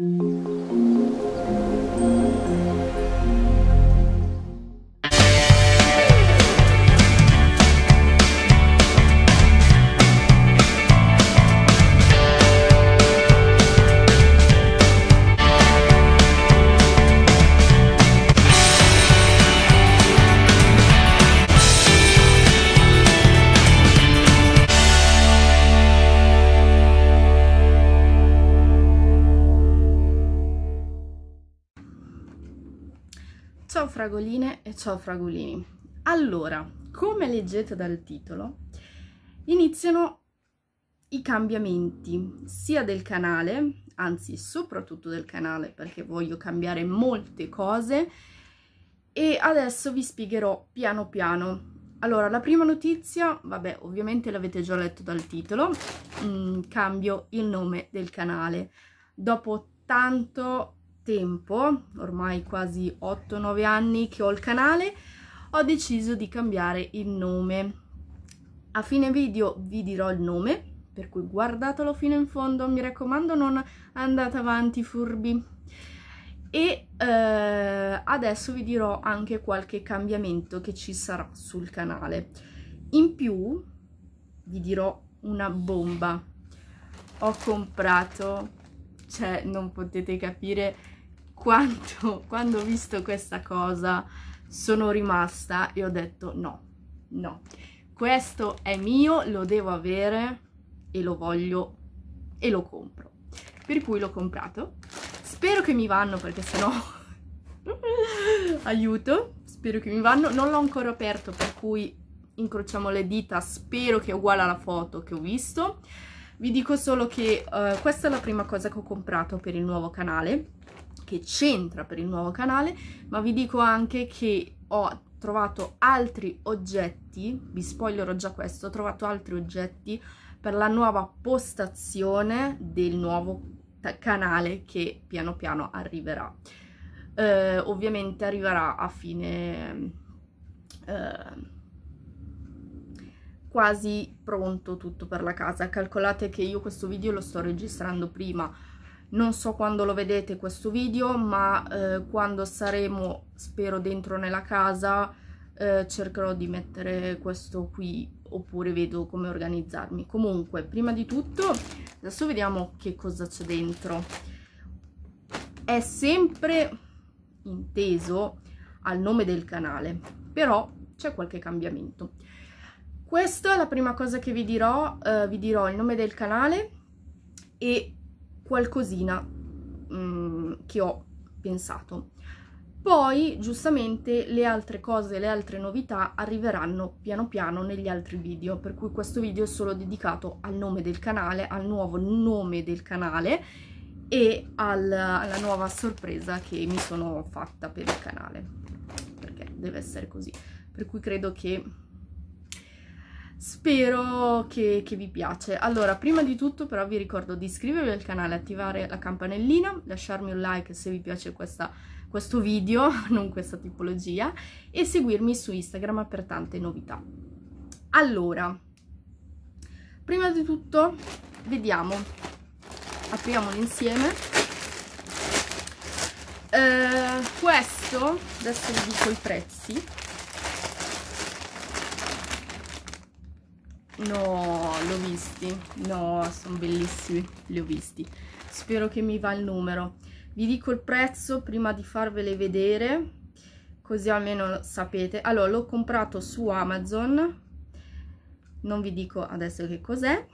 うん fragoline e ciao fragolini. Allora, come leggete dal titolo, iniziano i cambiamenti sia del canale, anzi soprattutto del canale perché voglio cambiare molte cose e adesso vi spiegherò piano piano. Allora, la prima notizia, vabbè, ovviamente l'avete già letto dal titolo, mm, cambio il nome del canale. Dopo tanto tempo, ormai quasi 8-9 anni che ho il canale, ho deciso di cambiare il nome. A fine video vi dirò il nome, per cui guardatelo fino in fondo, mi raccomando non andate avanti furbi. E eh, adesso vi dirò anche qualche cambiamento che ci sarà sul canale. In più vi dirò una bomba. Ho comprato, cioè non potete capire quanto quando ho visto questa cosa sono rimasta e ho detto no, no, questo è mio, lo devo avere e lo voglio e lo compro. Per cui l'ho comprato. Spero che mi vanno perché sennò aiuto, spero che mi vanno. Non l'ho ancora aperto per cui incrociamo le dita, spero che è uguale alla foto che ho visto. Vi dico solo che uh, questa è la prima cosa che ho comprato per il nuovo canale che c'entra per il nuovo canale, ma vi dico anche che ho trovato altri oggetti, vi spoilerò già questo, ho trovato altri oggetti per la nuova postazione del nuovo canale che piano piano arriverà. Eh, ovviamente arriverà a fine eh, quasi pronto tutto per la casa. Calcolate che io questo video lo sto registrando prima non so quando lo vedete questo video ma eh, quando saremo spero dentro nella casa eh, cercherò di mettere questo qui oppure vedo come organizzarmi comunque prima di tutto adesso vediamo che cosa c'è dentro è sempre inteso al nome del canale però c'è qualche cambiamento questa è la prima cosa che vi dirò eh, vi dirò il nome del canale e qualcosina mh, mm, che ho pensato. Poi, giustamente, le altre cose, le altre novità arriveranno piano piano negli altri video, per cui questo video è solo dedicato al nome del canale, al nuovo nome del canale e al, alla nuova sorpresa che mi sono fatta per il canale, perché deve essere così. Per cui credo che Spero che, che, vi piace. Allora, prima di tutto però vi ricordo di iscrivervi al canale, attivare la campanellina, lasciarmi un like se vi piace questa, questo video, non questa tipologia, e seguirmi su Instagram per tante novità. Allora, prima di tutto vediamo, apriamolo insieme. Eh, questo, adesso vi dico i prezzi, No, li ho visti. No, sono bellissimi. Li ho visti. Spero che mi va il numero. Vi dico il prezzo prima di farvele vedere, così almeno sapete. Allora, l'ho comprato su Amazon. Non vi dico adesso che cos'è.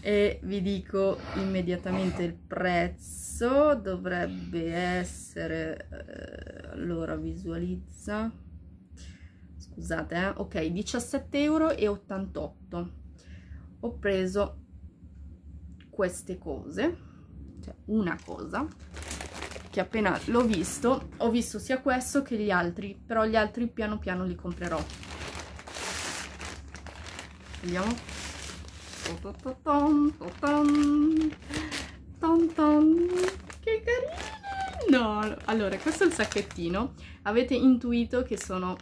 e vi dico immediatamente il prezzo. Dovrebbe essere... Eh, allora, visualizza scusate, eh? ok, 17,88 euro. Ho preso queste cose, cioè una cosa, che appena l'ho visto, ho visto sia questo che gli altri, però gli altri piano piano li comprerò. Vediamo. Che carino! No, allora, questo è il sacchettino. Avete intuito che sono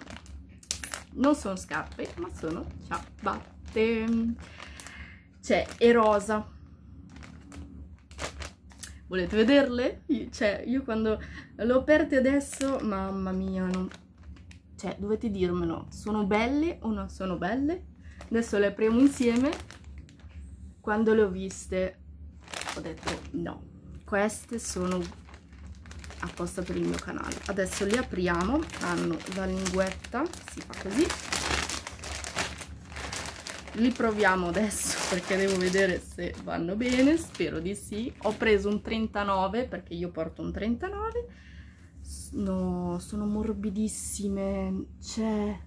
non sono scarpe ma sono ciabatte ehm, cioè è rosa volete vederle? cioè io quando le ho aperte adesso mamma mia non... cioè dovete dirmelo sono belle o non sono belle? adesso le apriamo insieme quando le ho viste ho detto no queste sono apposta per il mio canale adesso li apriamo hanno la linguetta si fa così li proviamo adesso perché devo vedere se vanno bene spero di sì ho preso un 39 perché io porto un 39 no, sono morbidissime c'è cioè...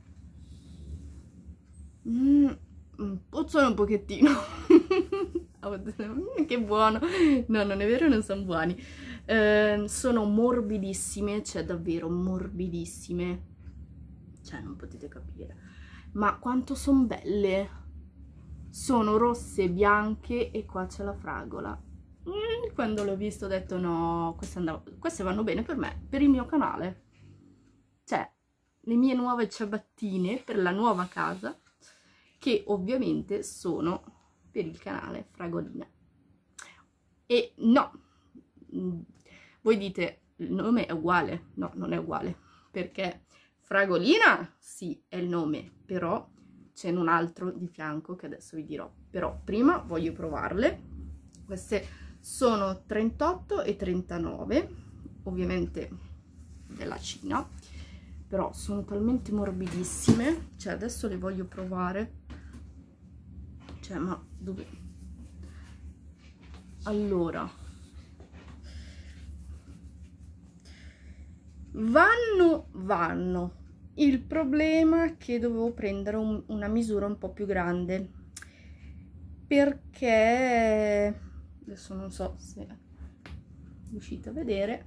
mm, pozzone mm, un pochettino Oh, che buono! No, non è vero, non sono buoni. Eh, sono morbidissime, cioè davvero morbidissime. Cioè, non potete capire. Ma quanto sono belle! Sono rosse, bianche e qua c'è la fragola. Mm, quando l'ho visto ho detto no, queste, andavo, queste vanno bene per me, per il mio canale. Cioè, le mie nuove ciabattine per la nuova casa, che ovviamente sono per il canale Fragolina. E no, mm. voi dite il nome è uguale, no, non è uguale, perché Fragolina sì è il nome, però ce n'è un altro di fianco che adesso vi dirò. Però prima voglio provarle, queste sono 38 e 39, ovviamente della Cina, però sono talmente morbidissime, cioè adesso le voglio provare cioè, ma dove... Allora. Vanno, vanno. Il problema è che dovevo prendere un, una misura un po' più grande. Perché... Adesso non so se riuscite a vedere.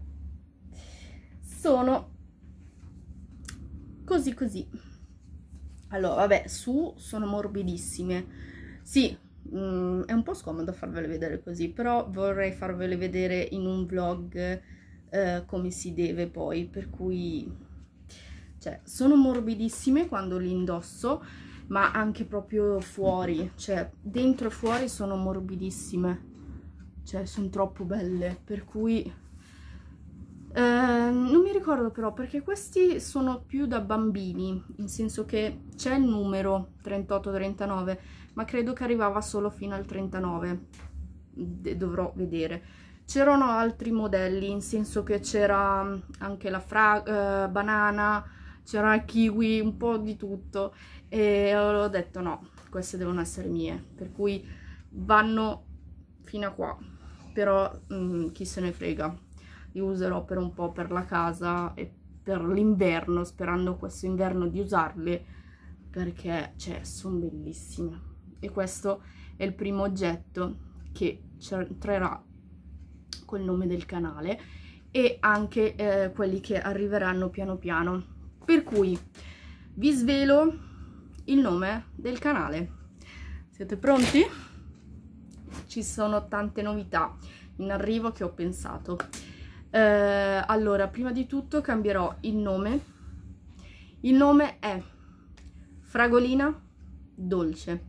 Sono così così. Allora, vabbè, su sono morbidissime sì, mh, mm, è un po' scomodo farvele vedere così, però vorrei farvele vedere in un vlog eh, come si deve poi, per cui... Cioè, sono morbidissime quando li indosso, ma anche proprio fuori, cioè dentro e fuori sono morbidissime, cioè sono troppo belle, per cui Ehm, non mi ricordo però perché questi sono più da bambini, nel senso che c'è il numero 38-39, ma credo che arrivava solo fino al 39, dovrò vedere. C'erano altri modelli, in senso che c'era mm, anche la fra eh, banana, c'era il kiwi, un po' di tutto, e ho detto no, queste devono essere mie, per cui vanno fino a qua, però mh, mm, chi se ne frega li userò per un po' per la casa e per l'inverno, sperando questo inverno di usarle perché cioè, sono bellissime. E questo è il primo oggetto che entrerà col nome del canale e anche eh, quelli che arriveranno piano piano. Per cui vi svelo il nome del canale. Siete pronti? Ci sono tante novità in arrivo che ho pensato. Eh, allora, prima di tutto cambierò il nome. Il nome è Fragolina Dolce.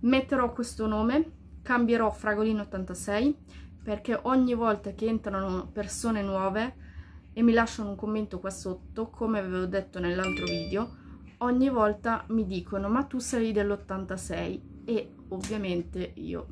Metterò questo nome, cambierò Fragolina 86 perché ogni volta che entrano persone nuove e mi lasciano un commento qua sotto, come avevo detto nell'altro video, ogni volta mi dicono ma tu sei dell'86 e ovviamente io...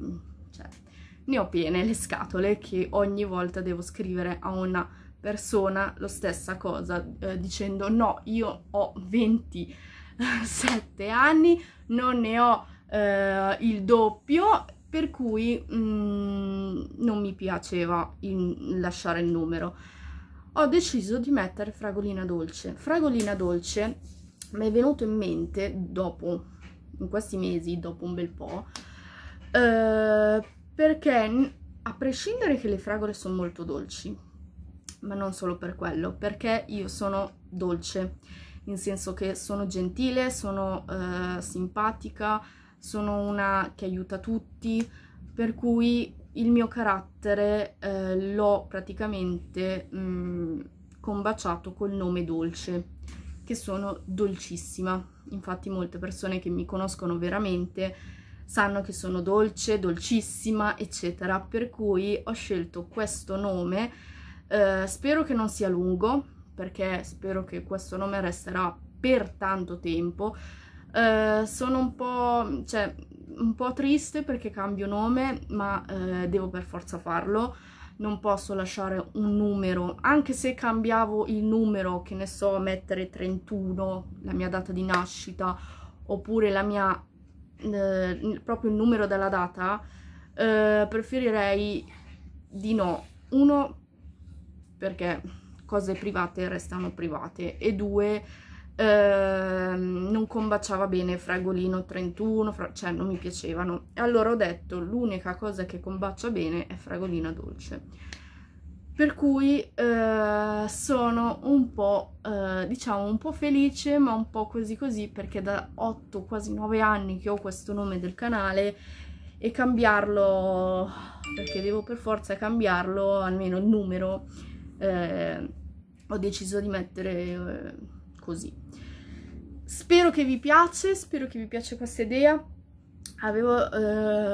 Certo ne ho piene le scatole che ogni volta devo scrivere a una persona la stessa cosa eh, dicendo no io ho 27 anni non ne ho eh, il doppio per cui mh, mm, non mi piaceva in, lasciare il numero ho deciso di mettere fragolina dolce fragolina dolce mi è venuto in mente dopo in questi mesi dopo un bel po' eh, perché a prescindere che le fragole sono molto dolci, ma non solo per quello, perché io sono dolce, in senso che sono gentile, sono eh, simpatica, sono una che aiuta tutti, per cui il mio carattere eh, l'ho praticamente mh, mm, combaciato col nome dolce, che sono dolcissima. Infatti molte persone che mi conoscono veramente sanno che sono dolce, dolcissima, eccetera, per cui ho scelto questo nome, eh, spero che non sia lungo, perché spero che questo nome resterà per tanto tempo, eh, sono un po', cioè, un po' triste perché cambio nome, ma eh, devo per forza farlo, non posso lasciare un numero, anche se cambiavo il numero, che ne so, mettere 31, la mia data di nascita, oppure la mia eh, proprio il numero della data, eh, preferirei di no. Uno, perché cose private restano private, e due, eh, non combaciava bene Fragolino 31, fra... cioè non mi piacevano. Allora ho detto l'unica cosa che combacia bene è Fragolina dolce per cui eh, sono un po', eh, diciamo, un po' felice, ma un po' così così, perché da 8, quasi 9 anni che ho questo nome del canale e cambiarlo, perché devo per forza cambiarlo, almeno il numero, eh, ho deciso di mettere eh, così. Spero che vi piace, spero che vi piace questa idea. Avevo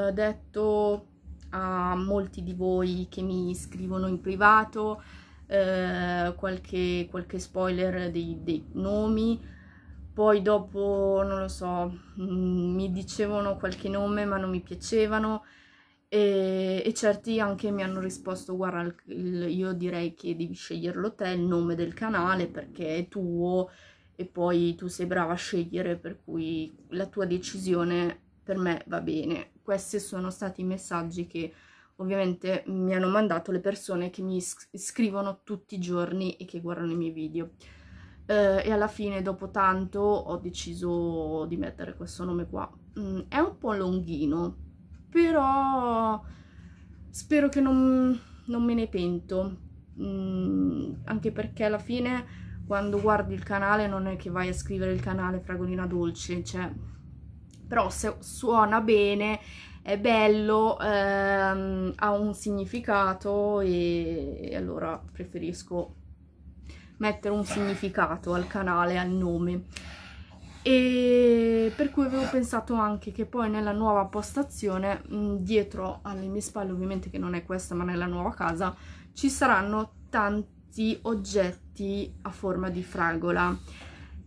eh, detto a molti di voi che mi scrivono in privato, eh, qualche, qualche, spoiler dei, dei, nomi, poi dopo, non lo so, mm, mi dicevano qualche nome ma non mi piacevano e, e certi anche mi hanno risposto guarda il, il, io direi che devi sceglierlo te il nome del canale perché è tuo e poi tu sei brava a scegliere per cui la tua decisione per me va bene. Questi sono stati i messaggi che ovviamente mi hanno mandato le persone che mi scrivono tutti i giorni e che guardano i miei video. Eh, e alla fine, dopo tanto, ho deciso di mettere questo nome qua. Mm, è un po' longhino, però spero che non, non me ne pento, mm, anche perché alla fine quando guardi il canale non è che vai a scrivere il canale Fragolina Dolce, cioè però se suona bene, è bello, ehm, ha un significato e, allora preferisco mettere un significato al canale, al nome. E per cui avevo pensato anche che poi nella nuova postazione, mh, mm, dietro alle mie spalle, ovviamente che non è questa ma nella nuova casa, ci saranno tanti oggetti a forma di fragola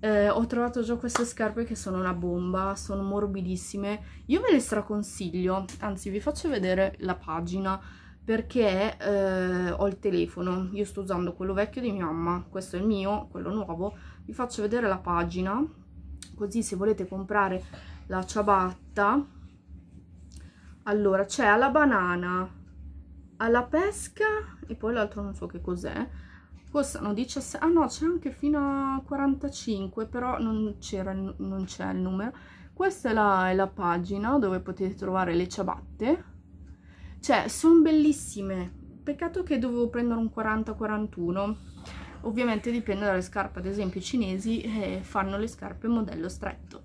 eh, ho trovato già queste scarpe che sono una bomba, sono morbidissime. Io ve le straconsiglio, anzi vi faccio vedere la pagina perché eh, ho il telefono. Io sto usando quello vecchio di mia mamma, questo è il mio, quello nuovo. Vi faccio vedere la pagina, così se volete comprare la ciabatta. Allora, c'è alla banana, alla pesca e poi l'altro non so che cos'è costano 17 ah no c'è anche fino a 45 però non c'era non c'è il numero questa è la, è la, pagina dove potete trovare le ciabatte cioè sono bellissime peccato che dovevo prendere un 40 41 ovviamente dipende dalle scarpe ad esempio i cinesi eh, fanno le scarpe modello stretto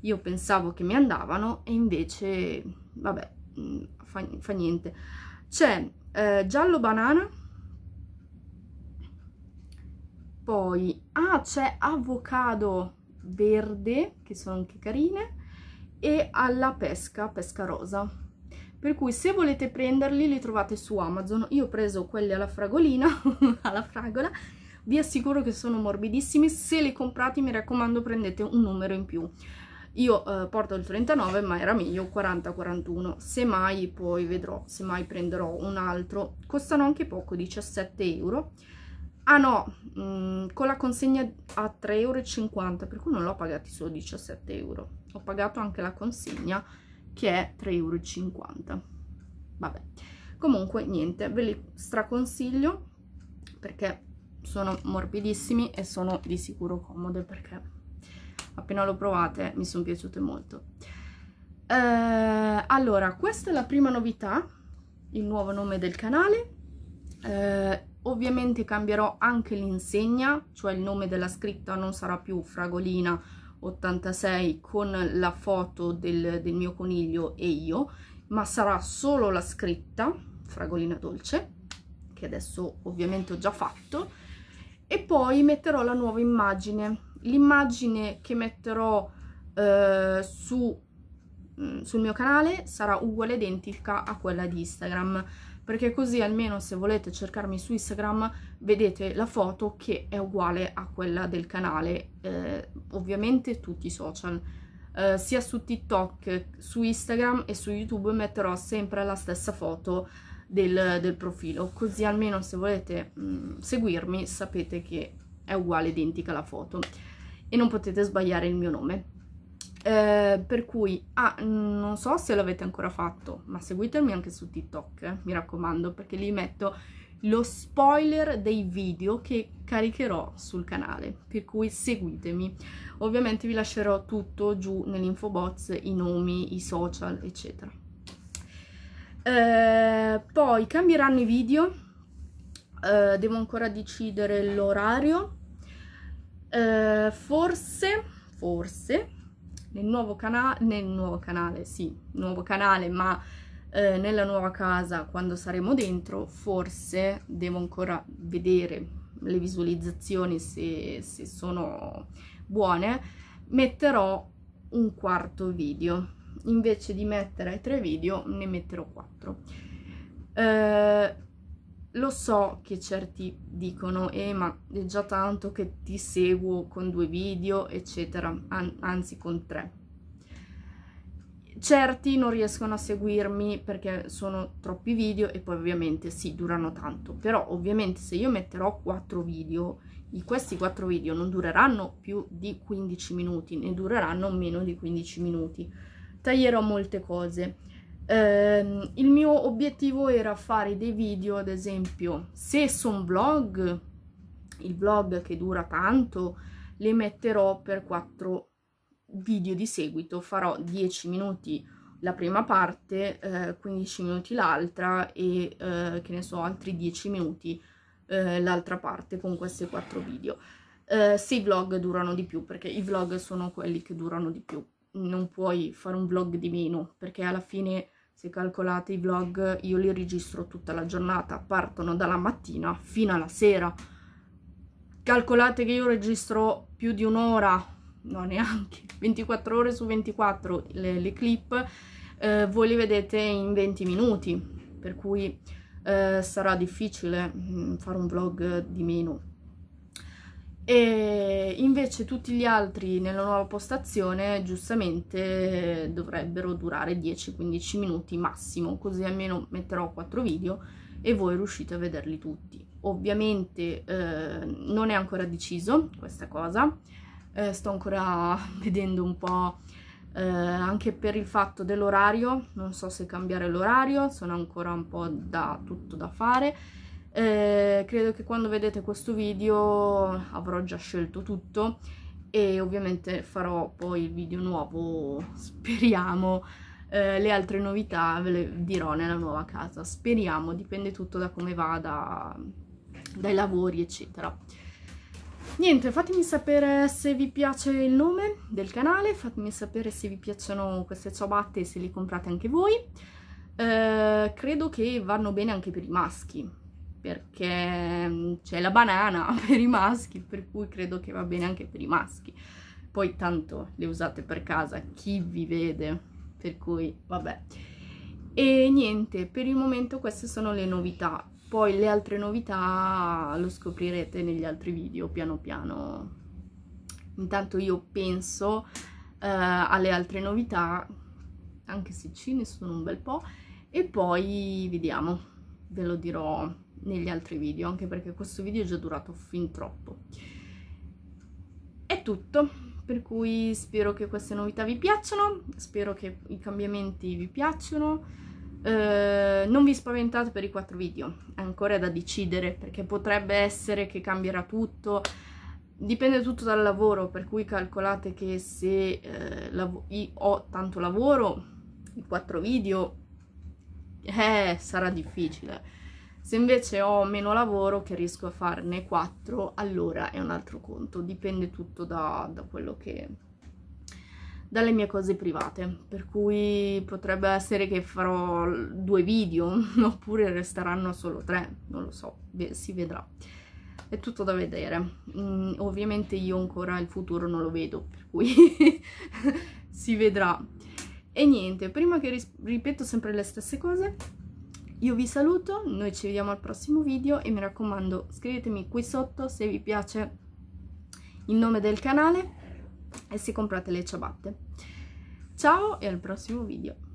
io pensavo che mi andavano e invece vabbè mm, fa, fa niente c'è eh, giallo banana poi, ah, c'è avocado verde, che sono anche carine, e alla pesca, pesca rosa. Per cui se volete prenderli li trovate su Amazon. Io ho preso quelli alla fragolina, alla fragola, vi assicuro che sono morbidissimi. Se li comprate mi raccomando prendete un numero in più. Io eh, porto il 39 ma era meglio 40-41, semmai poi vedrò, se mai prenderò un altro. Costano anche poco, 17 euro ah no mh, mm, con la consegna a 3,50 euro per cui non l'ho pagati solo 17 euro ho pagato anche la consegna che è 3,50 euro vabbè comunque niente ve li straconsiglio perché sono morbidissimi e sono di sicuro comode perché appena lo provate mi sono piaciute molto eh, allora questa è la prima novità il nuovo nome del canale eh, ovviamente cambierò anche l'insegna cioè il nome della scritta non sarà più fragolina 86 con la foto del, del mio coniglio e io ma sarà solo la scritta fragolina dolce che adesso ovviamente ho già fatto e poi metterò la nuova immagine l'immagine che metterò eh, su, mm, sul mio canale sarà uguale identica a quella di Instagram perché così almeno se volete cercarmi su Instagram vedete la foto che è uguale a quella del canale, eh, ovviamente tutti i social. Eh, sia su TikTok, su Instagram e su YouTube metterò sempre la stessa foto del, del profilo, così almeno se volete mh, mm, seguirmi sapete che è uguale identica la foto e non potete sbagliare il mio nome. Eh, per cui, ah, non so se l'avete ancora fatto, ma seguitemi anche su TikTok, eh, mi raccomando, perché lì metto lo spoiler dei video che caricherò sul canale, per cui seguitemi. Ovviamente vi lascerò tutto giù nell'info box, i nomi, i social, eccetera. Eh, poi cambieranno i video, eh, devo ancora decidere l'orario, eh, forse, forse nel nuovo canale, nel nuovo canale, sì, nuovo canale, ma eh, nella nuova casa quando saremo dentro, forse devo ancora vedere le visualizzazioni se, se sono buone, metterò un quarto video. Invece di mettere tre video, ne metterò quattro. Eh, lo so che certi dicono, eh ma è già tanto che ti seguo con due video, eccetera, an anzi con tre. Certi non riescono a seguirmi perché sono troppi video e poi ovviamente sì, durano tanto, però ovviamente se io metterò quattro video, questi quattro video non dureranno più di 15 minuti, ne dureranno meno di 15 minuti. Taglierò molte cose eh, il mio obiettivo era fare dei video, ad esempio, se sono vlog, il vlog che dura tanto, le metterò per 4 video di seguito, farò 10 minuti la prima parte, eh, 15 minuti l'altra e eh, che ne so, altri 10 minuti eh, l'altra parte con questi 4 video. Eh, se i vlog durano di più, perché i vlog sono quelli che durano di più non puoi fare un vlog di meno, perché alla fine se calcolate i vlog io li registro tutta la giornata, partono dalla mattina fino alla sera. Calcolate che io registro più di un'ora, no neanche, 24 ore su 24 le, le clip, eh, voi li vedete in 20 minuti, per cui eh, sarà difficile mh, mm, fare un vlog di meno e invece tutti gli altri nella nuova postazione giustamente dovrebbero durare 10-15 minuti massimo così almeno metterò 4 video e voi riuscite a vederli tutti ovviamente eh, non è ancora deciso questa cosa eh, sto ancora vedendo un po' eh, anche per il fatto dell'orario non so se cambiare l'orario sono ancora un po' da tutto da fare eh, credo che quando vedete questo video avrò già scelto tutto e ovviamente farò poi il video nuovo, speriamo, eh, le altre novità ve le dirò nella nuova casa, speriamo, dipende tutto da come vada, dai lavori eccetera. Niente, fatemi sapere se vi piace il nome del canale, fatemi sapere se vi piacciono queste ciabatte e se le comprate anche voi. Eh, credo che vanno bene anche per i maschi, perché mm, c'è la banana per i maschi, per cui credo che va bene anche per i maschi. Poi tanto le usate per casa, chi vi vede, per cui vabbè. E niente, per il momento queste sono le novità, poi le altre novità lo scoprirete negli altri video piano piano. Intanto io penso eh, alle altre novità, anche se ce ne sono un bel po', e poi vediamo ve lo dirò negli altri video, anche perché questo video è già durato fin troppo. È tutto, per cui spero che queste novità vi piacciono, spero che i cambiamenti vi piacciono. Eh, non vi spaventate per i quattro video, è ancora da decidere, perché potrebbe essere che cambierà tutto, dipende tutto dal lavoro, per cui calcolate che se eh, ho tanto lavoro, i quattro video eh, sarà difficile. Se invece ho meno lavoro che riesco a farne 4, allora è un altro conto, dipende tutto da, da quello che dalle mie cose private, per cui potrebbe essere che farò due video oppure resteranno solo tre, non lo so, si vedrà. È tutto da vedere. Mm, ovviamente io ancora il futuro non lo vedo, per cui si vedrà. E niente, prima che ripeto sempre le stesse cose, io vi saluto, noi ci vediamo al prossimo video e mi raccomando scrivetemi qui sotto se vi piace il nome del canale e se comprate le ciabatte. Ciao e al prossimo video!